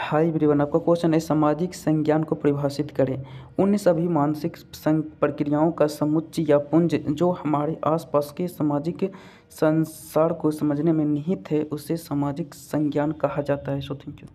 हाय ब्रिवन आपका क्वेश्चन है सामाजिक संज्ञान को परिभाषित करें उन सभी मानसिक प्रक्रियाओं का समुच्चय या पुंज जो हमारे आसपास के सामाजिक संसार को समझने में निहित है उसे सामाजिक संज्ञान कहा जाता है सो थैंक यू